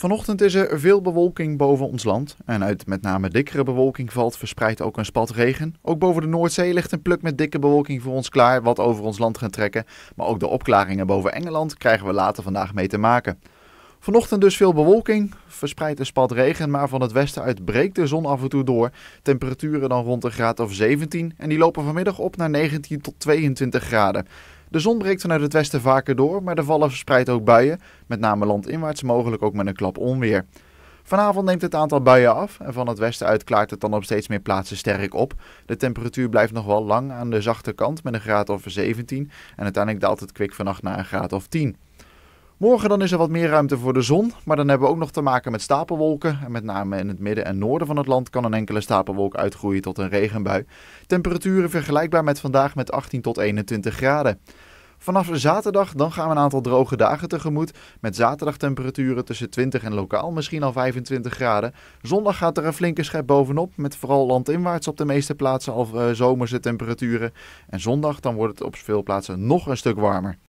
Vanochtend is er veel bewolking boven ons land en uit met name dikkere bewolking valt verspreid ook een spat regen. Ook boven de Noordzee ligt een pluk met dikke bewolking voor ons klaar wat over ons land gaat trekken, maar ook de opklaringen boven Engeland krijgen we later vandaag mee te maken. Vanochtend dus veel bewolking, verspreid een spat regen, maar van het westen uit breekt de zon af en toe door. Temperaturen dan rond een graad of 17 en die lopen vanmiddag op naar 19 tot 22 graden. De zon breekt vanuit het westen vaker door, maar er vallen verspreid ook buien, met name landinwaarts mogelijk ook met een klap onweer. Vanavond neemt het aantal buien af en van het westen uit klaart het dan op steeds meer plaatsen sterk op. De temperatuur blijft nog wel lang aan de zachte kant met een graad of 17 en uiteindelijk daalt het kwik vannacht naar een graad of 10. Morgen dan is er wat meer ruimte voor de zon, maar dan hebben we ook nog te maken met stapelwolken. En met name in het midden en noorden van het land kan een enkele stapelwolk uitgroeien tot een regenbui. Temperaturen vergelijkbaar met vandaag met 18 tot 21 graden. Vanaf zaterdag dan gaan we een aantal droge dagen tegemoet. Met zaterdagtemperaturen tussen 20 en lokaal misschien al 25 graden. Zondag gaat er een flinke schep bovenop. Met vooral landinwaarts op de meeste plaatsen al eh, zomerse temperaturen. En zondag dan wordt het op veel plaatsen nog een stuk warmer.